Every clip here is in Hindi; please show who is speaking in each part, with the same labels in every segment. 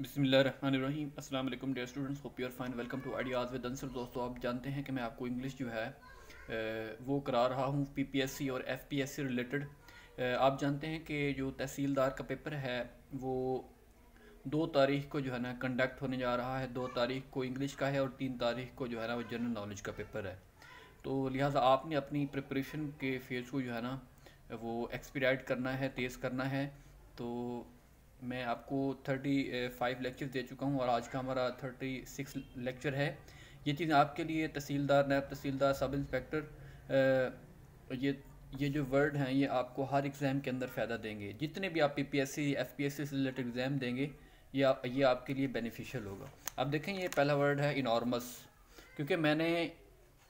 Speaker 1: बिसमीम असल dear students hope you fine welcome to ideas with answer दोस्तों आप जानते हैं कि मैं आपको इंग्लिश जो है वो करा रहा हूँ पीपीएससी और एफपीएससी रिलेटेड आप जानते हैं कि जो तहसीलदार का पेपर है वो दो तारीख को जो है ना कंडक्ट होने जा रहा है दो तारीख को इंग्लिश का है और तीन तारीख को जो है ना वो जनरल नॉलेज का पेपर है तो लिहाजा आपने अपनी प्रिपरेशन के फेज़ को जो है ना वो एक्सपीराइड करना है तेज़ करना है तो मैं आपको 35 लेक्चर दे चुका हूँ और आज का हमारा 36 लेक्चर है ये चीज़ें आपके लिए तहसीलदार नायब तहसीलदार सब इंस्पेक्टर ये ये जो वर्ड हैं ये आपको हर एग्ज़ाम के अंदर फ़ायदा देंगे जितने भी आप P P P S C S C से रिलेटेड एग्ज़ाम देंगे ये आप, ये आपके लिए बेनिफिशियल होगा अब देखें ये पहला वर्ड है इनॉर्मस क्योंकि मैंने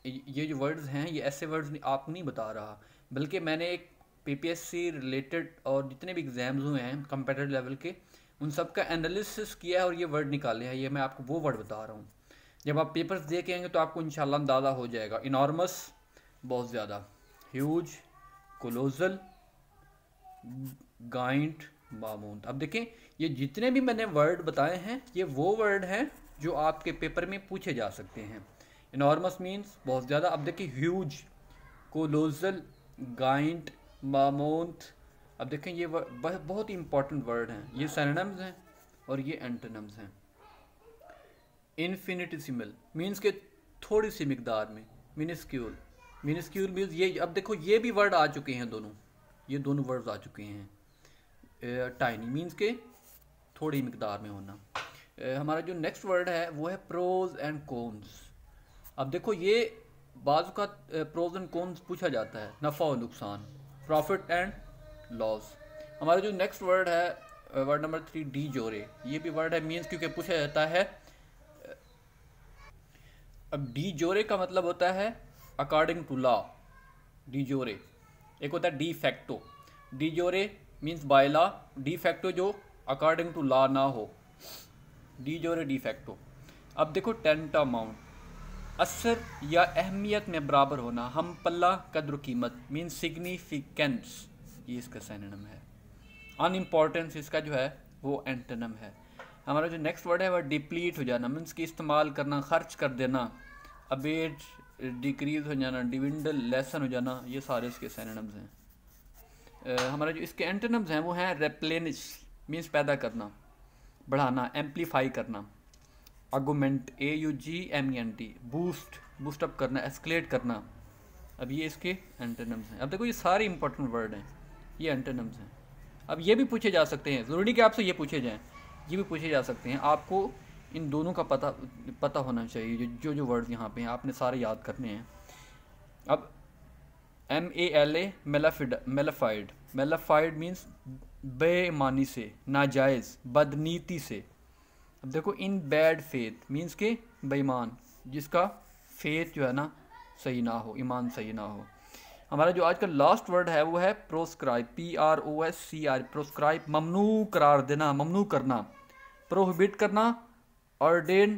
Speaker 1: ये जो वर्ड्स हैं ये ऐसे वर्ड्स आप नहीं बता रहा बल्कि मैंने एक पीपीएससी रिलेटेड और जितने भी एग्ज़ाम्स हुए हैं कंपेटेटिव लेवल के उन सब का एनालिसिस किया है और ये वर्ड निकाले हैं ये मैं आपको वो वर्ड बता रहा हूँ जब आप पेपर्स आएंगे तो आपको इंशाल्लाह अंदाज़ा हो जाएगा इनॉर्मस बहुत ज़्यादा ह्यूज कोलोजल गाइंट बामोन्त अब देखें ये जितने भी मैंने वर्ड बताए हैं ये वो वर्ड हैं जो आपके पेपर में पूछे जा सकते हैं इनॉर्मस मीन्स बहुत ज़्यादा अब देखिए ह्यूज कोलोजल गाइंट मामोंट अब देखें ये बहुत ही इंपॉर्टेंट वर्ड हैं ये सैनम्स हैं और ये एंटनम्स हैं इन्फिनिटिसिमल मीन्स के थोड़ी सी मकदार में मिनिस्क्यूल मिनिस्क्यूल मीन्स ये अब देखो ये भी वर्ड आ चुके हैं दोनों ये दोनों वर्ड्स आ चुके हैं टाइनी मीन्स के थोड़ी मकदार में होना ए, हमारा जो नेक्स्ट वर्ड है वो है प्रोज एंड कोन्स अब देखो ये बाजू का प्रोज एंड कोन्स पूछा जाता है नफ़ा और नुकसान प्रॉफिट एंड लॉस हमारा जो नेक्स्ट वर्ड है word number three de jure ये भी वर्ड है मीन्स क्योंकि पूछा जाता है अब डी जोरे का मतलब होता है अकॉर्डिंग टू लॉ डी जोरे एक होता है de facto de jure means by law de facto जो अकॉर्डिंग टू लॉ ना हो डी जोरे डी फैक्टो अब देखो टेंट अमाउंट असर या अहमियत में बराबर होना हम पल्ला कदर कीमत मीन सिग्निफिकेंस ये इसका सैनम है अन इम्पॉर्टेंस इसका जो है वो एंटनम है हमारा जो नेक्स्ट वर्ड है वह डिप्लीट हो जाना मीन्स की इस्तेमाल करना खर्च कर देना अबेट डिक्रीज हो जाना डिविंडल लेसन हो जाना ये सारे इसके सैनम्स हैं हमारा जो इसके एंटनम्स हैं वो हैं रेप्लेनिश मीन्स पैदा करना बढ़ाना एम्पलीफाई करना augment A U G M E N T boost boost up करना एस्केलेट करना अब ये इसके एंटेनम्स हैं अब देखो ये सारे इंपॉर्टेंट वर्ड हैं ये एंटेनम्स हैं अब ये भी पूछे जा सकते हैं ज़रूरी कि आपसे ये पूछे जाएँ ये भी पूछे जा सकते हैं आपको इन दोनों का पता पता होना चाहिए जो जो जो वर्ड यहाँ पे हैं आपने सारे याद करने हैं अब M A L A mala fide mala fide mala fide means बेमानी से नाजायज़ बदनीति से अब देखो इन बैड फेथ मीन्स के बेईमान जिसका फेथ जो है ना सही ना हो ईमान सही ना हो हमारा जो आज का लास्ट वर्ड है वो है proscribe P R O S C R proscribe ममनू करार देना ममनू करना प्रोहिबिट करना ऑर्डेन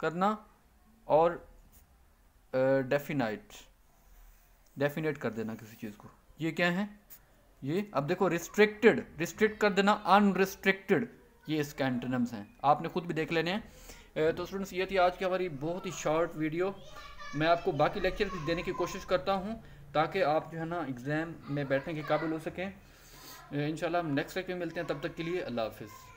Speaker 1: करना और डेफिनाइट डेफिनेट कर देना किसी चीज़ को ये क्या है ये अब देखो रिस्ट्रिक्टेड रिस्ट्रिक्ट कर देना अनरिस्ट्रिक्टेड ये इसका एंटनम्स हैं आपने खुद भी देख लेने हैं तो स्टूडेंट्स ये थी आज की हमारी बहुत ही शॉर्ट वीडियो मैं आपको बाकी लेक्चर भी देने की कोशिश करता हूँ ताकि आप जो है ना एग्ज़ाम में बैठने के काबिल हो सकें इन हम नेक्स्ट वीक में मिलते हैं तब तक के लिए अल्लाह हाफिज़